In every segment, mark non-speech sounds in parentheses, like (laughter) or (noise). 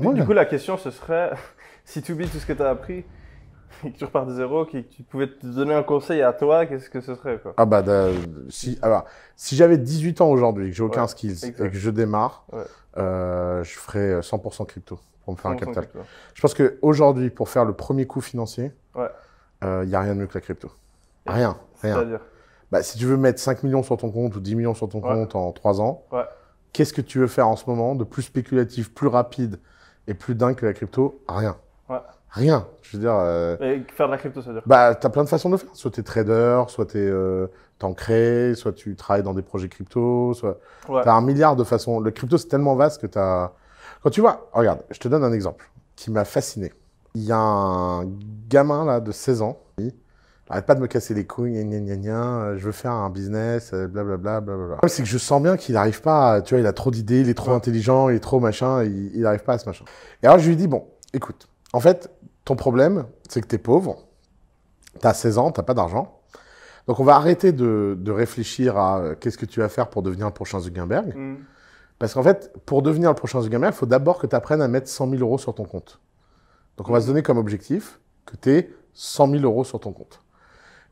Du coup, la question, ce serait, (laughs) si tu oublies tout ce que tu as appris, et que tu repars de zéro, que tu pouvais te donner un conseil à toi, qu'est-ce que ce serait quoi Ah bah, si, alors, si j'avais 18 ans aujourd'hui, que j'ai aucun skill et que je démarre, euh, je ferais 100% euh, crypto pour me faire un capital. Je pense qu'aujourd'hui, pour faire le premier coup financier, il n'y euh, a rien de mieux que la crypto. rien, rien. Bah, si tu veux mettre 5 millions sur ton compte ou 10 millions sur ton compte en 3 ans, qu'est-ce que tu veux faire en ce moment de plus spéculatif, plus rapide et plus dingue que la crypto, rien. Rien. Je veux dire. Euh... Et faire de la crypto, ça veut dire Bah, t'as plein de façons de faire. Soit t'es trader, soit t'es euh, t'ancré, soit tu travailles dans des projets crypto, soit. T'as un milliard de façons. Le crypto, c'est tellement vaste que t'as. Quand tu vois, regarde, je te donne un exemple qui m'a fasciné. Il y a un gamin là de 16 ans, Arrête pas de me casser les couilles, euh, je veux faire un business, blablabla. Euh, bla, bla, bla, C'est que je sens bien qu'il n'arrive pas, tu vois, il a trop d'idées, il est trop intelligent, il est trop machin, il n'arrive pas à ce machin. Et alors je lui dis, bon, écoute, en fait, ton problème, c'est que tu es pauvre, tu as 16 ans, tu pas d'argent. Donc on va arrêter de, de réfléchir à euh, qu'est-ce que tu vas faire pour devenir le prochain Zuckerberg. Mm. Parce qu'en fait, pour devenir le prochain Zuckerberg, il faut d'abord que tu apprennes à mettre 100 000 euros sur ton compte. Donc on va mm. se donner comme objectif que tu aies 100 000 euros sur ton compte.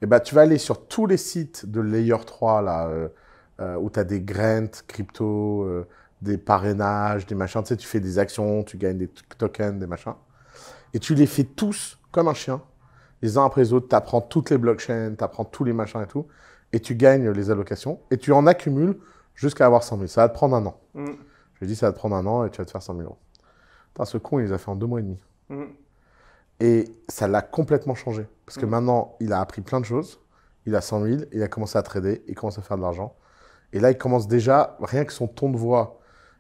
Eh ben, tu vas aller sur tous les sites de Layer 3, là, euh, euh, où tu as des grants, crypto, euh, des parrainages, des machins. Tu sais, tu fais des actions, tu gagnes des tokens, des machins. Et tu les fais tous comme un chien, les uns après les autres. Tu apprends toutes les blockchains, tu apprends tous les machins et tout. Et tu gagnes les allocations. Et tu en accumules jusqu'à avoir 100 000. Ça va te prendre un an. Mm. Je lui ai ça va te prendre un an et tu vas te faire 100 000 euros. Putain, ce con, il les a fait en deux mois et demi. Mm. Et ça l'a complètement changé. Parce que mm. maintenant, il a appris plein de choses. Il a 100 000, il a commencé à trader, il commence à faire de l'argent. Et là, il commence déjà, rien que son ton de voix,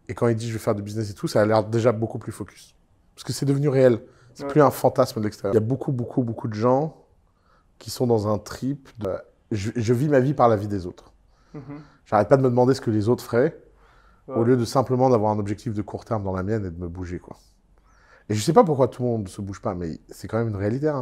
et quand il dit je vais faire du business et tout, ça a l'air déjà beaucoup plus focus. Parce que c'est devenu réel. C'est plus un fantasme de l'extérieur. Il y a beaucoup, beaucoup, beaucoup de gens qui sont dans un trip je, vis ma vie par la vie des autres. Mm-hmm. J'arrête pas de me demander ce que les autres feraient, au lieu de simplement d'avoir un objectif de court terme dans la mienne et de me bouger, quoi je sais pas pourquoi tout le monde ne se bouge pas, mais c'est quand même une réalité. Hein.